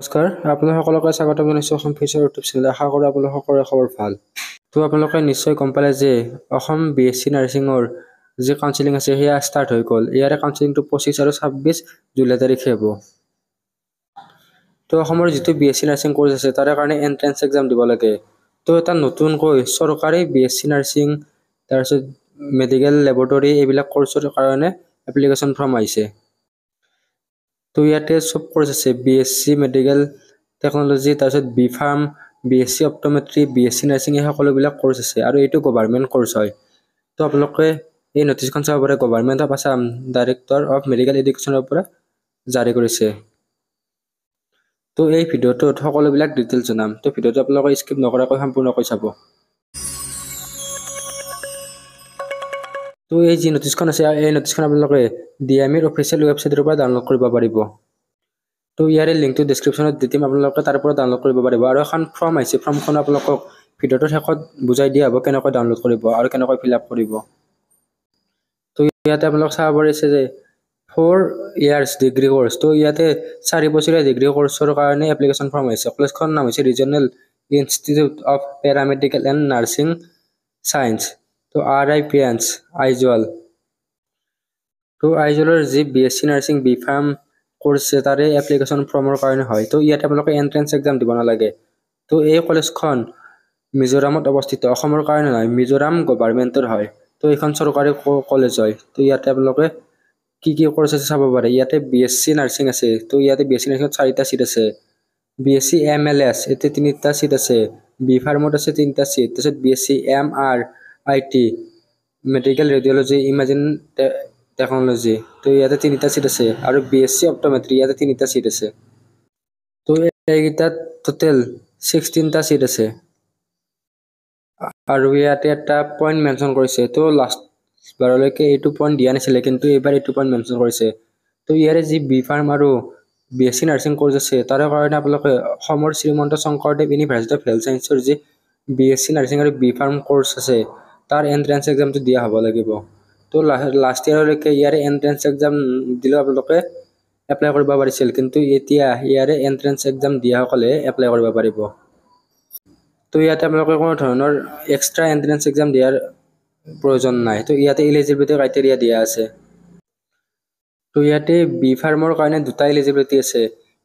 নমস্কাৰ আপোনালোকে স্বাগতম জনাইছোঁ অসম ফিউচাৰ ইউটিউব চেনেল আশা কৰোঁ সকলোৰে খবৰ ভাল ত' আপোনালোকে নিশ্চয় গম পালে যে অসম বি এছ চি নাৰ্ছিঙৰ যি কাউঞ্চেলিং আছে সেয়া ষ্টাৰ্ট হৈ গ'ল ইয়াৰে কাউঞ্চেলিংটো পঁচিছ আৰু ছাব্বিছ জুলাই তাৰিখে হ'ব ত' অসমৰ যিটো B S C nursing course আছে তাৰে কাৰণে এণ্ট্ৰেঞ্চ এক্সাম দিব লাগে তো এটা নতুনকৈ চৰকাৰী বি এছ চি নাৰ্ছিং তাৰপিছত মেডিকেল লেবৰেটৰী এইবিলাক কৰ্চৰ কাৰণে এপ্লিকেশ্যন ফৰ্ম আহিছে তো ইয়াতে চব কৰ্চ আছে B S C medical technology তাৰপিছত B pharm B S C pharm B S C nursing এই সকলোবিলাক কোৰ্স আছে আৰু এইটো গভাৰ্মেণ্ট ক'ৰ্চ হয় তো আপোনালোকে এই নোটিশ চাব পড়ে government of Assam director of medical এডুকেশ্যনৰ পৰা জাৰি কৰিছে তো এই ভিডিঅ'টোত সকলোবিলাক ডিটেইলছ জনাম তো ভিডিঅ'টো আপোনালোকে স্কিপ নকৰাকৈ সম্পূৰ্ণকৈ চাব তো এই যি নটিছখন আছে এই নটিছখন আপোনালোকে ডি এম ইৰ অফিচিয়েল ৱেবছাইটৰ পৰা ডাউনলোড কৰিব পাৰিব তো ইয়াৰে লিংকটো ডিছক্ৰিপশ্যনত দি দিম আপোনালোকে তাৰ পৰা ডাউনলোড কৰিব পাৰিব আৰু এখন ফৰ্ম আহিছে ফৰ্মখন আপোনালোকক ভিডিঅ'টোৰ শেষত বুজাই দিয়া হ'ব কেনেকৈ ডাউনলোড কৰিব আৰু কেনেকৈ ফিল আপ কৰিব তো ইয়াতে আপোনালোক চাব পাৰিছে যে ফ'ৰ ইয়াৰ্ছ ডিগ্ৰী কৰ্চ তো ইয়াতে চাৰি বছৰীয়া ডিগ্ৰী কৰ্চৰ কাৰণে এপ্লিকেশ্যন ফৰ্ম আহিছে কলেজখনৰ নাম হৈছে regional institute of paramedical and nursing science তো আৰ আই প্ৰিয়ান্স আইজল তো B S C nursing B pharm কৰছে তাৰে এপ্লিকেশ্যন ফৰ্মৰ কাৰণে হয় তো ইয়াতে আপোনালোকে এন্ট্ৰেন্স এক্সাম দিব নালাগে তো এই কলেজখন মিজোৰামত অৱস্থিত অসমৰ কাৰণে নহয় মিজোৰাম গভাৰ্মেণ্টৰ হয় তো এইখন সৰকাৰি কলেজ হয় তো ইয়াতে আপোনালোকে কি কি কৰ্চ আছে চাব পাৰে ইয়াতে বি এছ চি নাৰ্ছিং আছে তো ইয়াতে বি এছ চি নাৰ্সিং চাৰিটা চিট আছে B S C M L S ইয়াতে তিনিটা চিট আছে বি ফাৰ্মত আছে তিনিটা চিট তাৰপিছত B S C M R I T medical radiology imaging technology তো ইয়াতে তিনিটা চিট আছে আৰু বি এছ চি অপ্টমেট্ৰি ইয়াতে তিনিটা চিট আছে তো এইকেইটাত টোটেল ছিক্সটিনটা চিট আছে আৰু ইয়াতে এটা পইণ্ট মেনশ্যন কৰিছে তো লাষ্ট বাৰলৈকে এইটো পইণ্ট দিয়া নাছিলে কিন্তু এইবাৰ এইটো পইণ্ট মেনশ্যন কৰিছে তো ইয়াৰে যি বি ফাৰ্ম আৰু B S C nursing course আছে তাৰে কাৰণে আপোনালোকে অসমৰ Srimanta Sankardev university of health ছায়েন্সৰ যি বি এছ চি নাৰ্ছিং আৰু বি ফাৰ্ম কৰ্চ আছে তাৰ এণ্ট্ৰেঞ্চ এক্সামটো দিয়া হ'ব লাগিব তো লাষ্ট ইয়াৰলৈকে ইয়াৰে এণ্ট্ৰেঞ্চ এক্সাম দিলেও আপোনালোকে এপ্লাই কৰিব পাৰিছিল কিন্তু এতিয়া ইয়াৰে এণ্ট্ৰেঞ্চ এক্সাম দিয়াসকলে এপ্লাই কৰিব পাৰিব তো ইয়াতে আপোনালোকে কোনো ধৰণৰ এক্সট্ৰা এণ্ট্ৰেঞ্চ এক্সাম দিয়াৰ প্ৰয়োজন নাই তো ইয়াতে ইলিজিবিলিটি ক্ৰাইটেৰিয়া দিয়া আছে তো ইয়াতে বি ফাৰ্মৰ কাৰণে দুটা ইলিজিবিলিটি আছে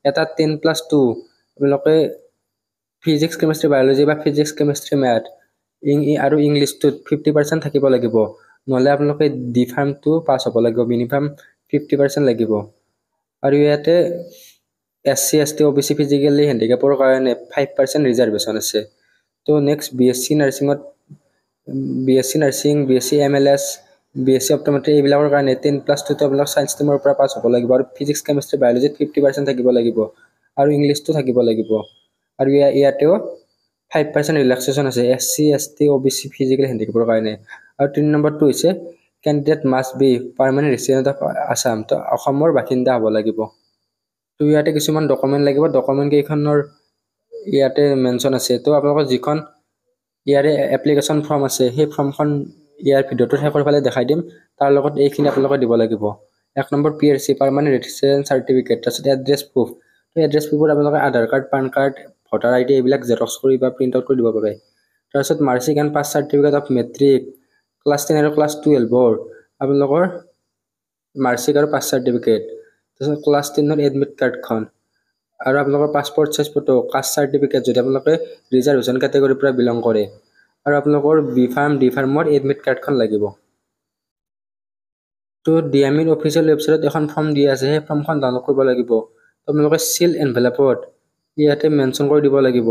এটা টেন প্লাছ টু আপোনালোকে ফিজিক্স কেমেষ্ট্ৰি বায়'লজি বা ফিজিক্স কেমেষ্ট্ৰি মেথ ইং আৰু ইংলিছটোত ফিফটি পাৰ্চেণ্ট থাকিব লাগিব নহ'লে আপোনালোকে ডি ফাৰ্মটো পাছ হ'ব লাগিব মিনিমাম ফিফটি পাৰ্চেণ্ট লাগিব আৰু ইয়াতে S C S T O B C physically হেণ্ডিকেপৰ কাৰণে ফাইভ পাৰ্চেণ্ট ৰিজাৰ্ভেশ্যন আছে ত' নেক্সট বি এছ চি নাৰ্ছিঙত B S C nursing B S C M L S B S C optometric এইবিলাকৰ কাৰণে টেন প্লাছ টুত আপোনালোক science ষ্টেমৰ পৰা পাছ হ'ব লাগিব আৰু ফিজিক্স কেমেষ্ট্ৰি বায়'লজিত ফিফটি পাৰ্চেণ্ট থাকিব লাগিব আৰু ইংলিছটো থাকিব লাগিব আৰু ইয়াতেও ফাইভ পাৰ্চেণ্ট ৰিলেক্সেশ্যন আছে S C S T O' B C physical হেণ্ডিকেপৰ কাৰণে আৰু তিনি নম্বৰটো হৈছে candidate must be permanent resident of Assam তো অসমৰ বাসিন্দা হ'ব লাগিব তো ইয়াতে কিছুমান ডকুমেণ্ট লাগিব ডকুমেণ্টকেইখনৰ ইয়াতে মেনশ্যন আছে তো আপোনালোকৰ যিখন ইয়াৰে এপ্লিকেশ্যন ফৰ্ম আছে সেই ফৰ্মখন ইয়াৰ ভিডিঅ'টোত শেষৰ ফালে দেখাই দিম তাৰ লগত এইখিনি আপোনালোকে দিব লাগিব এক নম্বৰ P R C permanent resident certificate তাৰপিছত এড্ৰেছ প্ৰুফ এড্ৰেছ প্ৰুফত আপোনালোকে Aadhaar card PAN card voter ID এইবিলাক জেৰক্স কৰি বা প্ৰিণ্ট আউট কৰি দিব পাৰে তাৰপিছত marksheet and pass certificate of matric class ten আৰু ক্লাছ টুৱেলভৰ আপোনালোকৰ মাৰ্চিক আৰু পাছ চাৰ্টিফিকেট তাৰপিছত ক্লাছ টেনৰ এডমিট কাৰ্ডখন আৰু আপোনালোকৰ passport size photo caste certificate যদি আপোনালোকে ৰিজাৰ্ভেশ্যন কেটেগৰীৰ পৰা বিলং কৰে আৰু আপোনালোকৰ বি ফাৰ্ম ডি ফাৰ্মৰ এডমিট কাৰ্ডখন লাগিব তো ডি এম ইৰ অফিচিয়েল ৱেবছাইটত এখন ফৰ্ম দিয়া আছে সেই ফৰ্মখন ডাউনলোড কৰিব লাগিব আপোনালোকে চিল এনভেলপত ইয়াতে মেনশ্যন কৰি দিব লাগিব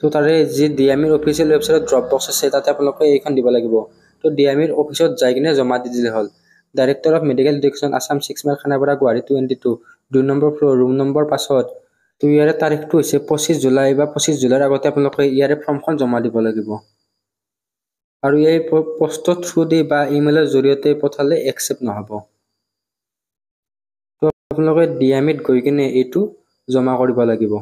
তো তাৰে যি ডি এম ইৰ অফিচিয়েল ৱেবছাইটত ড্ৰপ বক্স আছে তাতে আপোনালোকে এইখন দিব লাগিব তো ডি এম ইৰ অফিচত যাই কিনে জমা দি দিলে হ'ল director of medical education Assam six mile খানাৰ গুৱাহাটী টুৱেণ্টি টু দুই নম্বৰ ফ্ল'ৰ ৰুম নম্বৰ পাছত তো ইয়াৰে তাৰিখটো হৈছে পঁচিছ জুলাই বা পঁচিছ জুলাইৰ আগতে আপোনালোকে ইয়াৰে ফৰ্মখন জমা দিব লাগিব আৰু এই পষ্টৰ দি বা ইমেইলৰ জৰিয়তে পঠালে একচেপ্ট নহ'ব তো আপোনালোকে ডি এম ইত গৈ কিনে এইটো জমা কৰিব লাগিব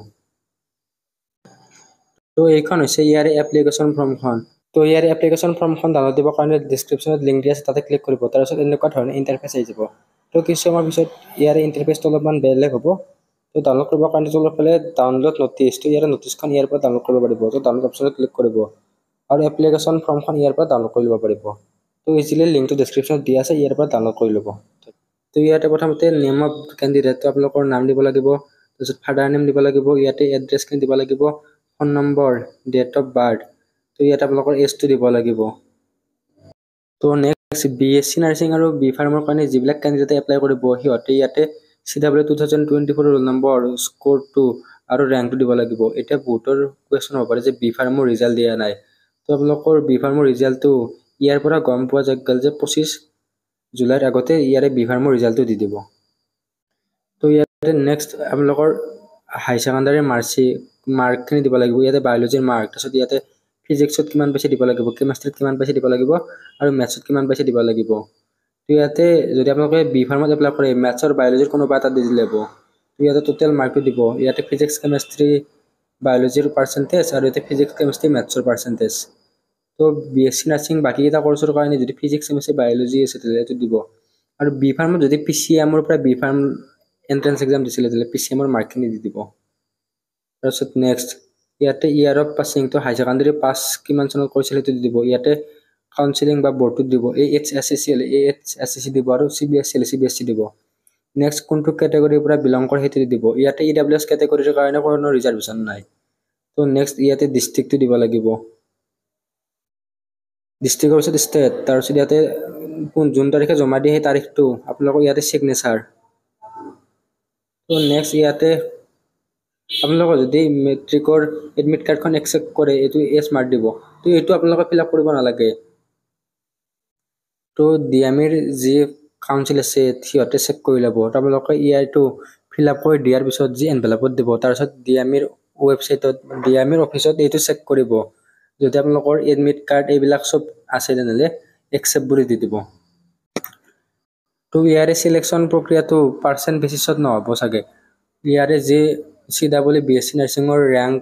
তো এইখন হৈছে ইয়াৰ এপ্লিকেশ্যন ফৰ্মখন তো ইয়াৰ এপ্লিকেশ্যন ফৰ্মখন ডাউনলোড দিবৰ কাৰণে ডিছক্ৰিপশ্যনত লিংক দিয়া আছে তাতে ক্লিক কৰিব তাৰপিছত এনেকুৱা ধৰণে ইণ্টাৰফেচ আহি যাব তো কিছু সময়ৰ পিছত ইয়াৰ ইণ্টাৰফেচটো অলপমান বেলেগ হ'ব তো ডাউনলোড কৰিবৰ কাৰণে তলৰ ফালে ডাউনলোড নটিচ তো ইয়াৰ নটিচখন ইয়াৰ পৰা ডাউনলোড কৰিব পাৰিব তো ডাউনলোড অপশ্যনত ক্লিক কৰিব আৰু এপ্লিকেশ্যন ফৰ্মখন ইয়াৰ পৰা ডাউনলোড কৰি ল'ব পাৰিব তো ইজিলি লিংকটো ডিছক্ৰিপশ্যনত দিয়া আছে ইয়াৰ পৰা ডাউনলোড কৰি ল'ব তো ইয়াতে প্ৰথমতে নেম অফ কেণ্ডিডেটটো আপোনালোকৰ নাম দিব লাগিব তাৰপিছত ফাদাৰ নেম দিব লাগিব ইয়াতে এড্ৰেছখিনি দিব লাগিব phone number date of birth তো ইয়াত আপোনালোকৰ এজটো দিব লাগিব তো next B S C nursing আৰু বি ফাৰ্মৰ কাৰণে যিবিলাক কেণ্ডিডেটে এপ্লাই কৰিব সিহঁতে ইয়াতে C W two thousand twenty four roll number স্ক'ৰটো আৰু ৰেংকটো দিব লাগিব এতিয়া বহুতৰ কুৱেশ্যন হ'ব পাৰে যে বি ফাৰ্মৰ ৰিজাল্ট দিয়া নাই তো আপোনালোকৰ বি ফাৰ্মৰ ৰিজাল্টটো ইয়াৰ পৰা গম পোৱা যায় গ'ল যে পঁচিছ জুলাইৰ আগতে ইয়াৰে বি ফাৰ্মৰ ৰিজাল্টটো দি দিব ইয়াতে নেক্সট আপোনালোকৰ হাই ছেকেণ্ডাৰী মাৰ্চি মাৰ্কখিনি দিব লাগিব ইয়াতে বায়'লজিৰ মাৰ্ক তাৰপিছত ইয়াতে ফিজিক্সত কিমান পাইছে দিব লাগিব কেমেষ্ট্ৰিত কিমান পাইছে দিব লাগিব আৰু মেথছত কিমান পাইছে দিব লাগিব তো ইয়াতে যদি আপোনালোকে বি ফাৰ্মত এপ্লাই কৰে মেথছৰ বায়'লজিৰ কোনোবা এটা দি দিলে হ'ব তো ইয়াতে টোটেল মাৰ্কটো দিব ইয়াতে ফিজিক্স কেমেষ্ট্ৰি বায়'লজিৰ পাৰ্চেণ্টেজ আৰু ইয়াতে ফিজিক্স কেমেষ্ট্ৰি মেথছৰ পাৰ্চেণ্টেজ তো বি এছ চি নাৰ্ছিং বাকীকেইটা কৰ্চৰ কাৰণে যদি ফিজিক্স কেমেষ্ট্ৰি বায়'লজি আছে তেতিয়া এইটো দিব আৰু বি ফাৰ্মত যদি পি চি এমৰ পৰা বি ফাৰ্ম এণ্ট্ৰেঞ্চ এক্সাম দিছিলে যে পি চি এমৰ মাৰ্কখিনি দি দিব তাৰপিছত নেক্সট ইয়াতে year of পাছিংটো high secondary pass কিমান চনত কৰিছিলে সেইটো দি দিব ইয়াতে কাউঞ্চিলিং বা বৰ্ডটো দিব A H S S C L A H S S C দিব আৰু C B S C L C B S C দিব নেক্সট কোনটো কেটেগৰীৰ পৰা বিলং কৰে সেইটো দি দিব ইয়াতে ই ডাব্লিউ এছ কেটেগৰীৰ কাৰণে কোনো ৰিজাৰ্ভেশ্যন নাই তো নেক্সট ইয়াতে ডিষ্ট্ৰিক্টটো দিব লাগিব ডিষ্ট্ৰিক্টৰ পিছত ষ্টেট তাৰপিছত ইয়াতে কোন যোন তাৰিখে জমা দিয়ে সেই তাৰিখটো আপোনালোকৰ ইয়াতে ছিগনেচাৰ তো নেক্সট ইয়াতে আপোনালোকে যদি মেট্ৰিকৰ এডমিট কাৰ্ডখন একচেপ্ট কৰে এইটো এ স্মাৰ্ট দিব তো এইটো আপোনালোকে ফিল আপ কৰিব নালাগে তো ডি এমিৰ যি কাউঞ্চিল আছে সিহঁতে চেক কৰি ল'ব তো আপোনালোকে ইয়াৰটো ফিল আপ কৰি দিয়াৰ পিছত যি এনভেলপত দিব তাৰপিছত ডি এমিৰ ৱেবছাইটত ডি এম ইৰ অফিচত এইটো চেক কৰিব যদি আপোনালোকৰ এডমিট কাৰ্ড এইবিলাক চব আছে তেনেহ'লে একচেপ্ট বুলি দি দিব তো ইয়াৰে চিলেকশ্যন প্ৰক্ৰিয়াটো পাৰ্চেণ্ট বেচিছত নহ'ব চাগে ইয়াৰে যি C W B S C নাৰ্ছিঙৰ ৰেংক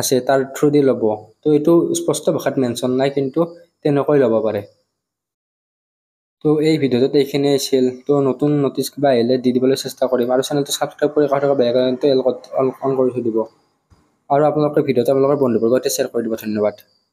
আছে তাৰ থ্ৰুদি ল'ব তো এইটো স্পষ্ট ভাষাত মেনশ্যন নাই কিন্তু তেনেকৈ ল'ব পাৰে তো এই ভিডিঅ'টোত এইখিনি আছিল তো নতুন নটিচ কিবা আহিলে দি দিবলৈ চেষ্টা কৰিম আৰু চেনেলটো ছাবস্ক্ৰাইব কৰি অন কৰি থৈ দিব আৰু আপোনালোকে ভিডিঅ'টো আপোনালোকৰ বন্ধুবৰ্গতে শ্বেয়াৰ কৰি দিব ধন্যবাদ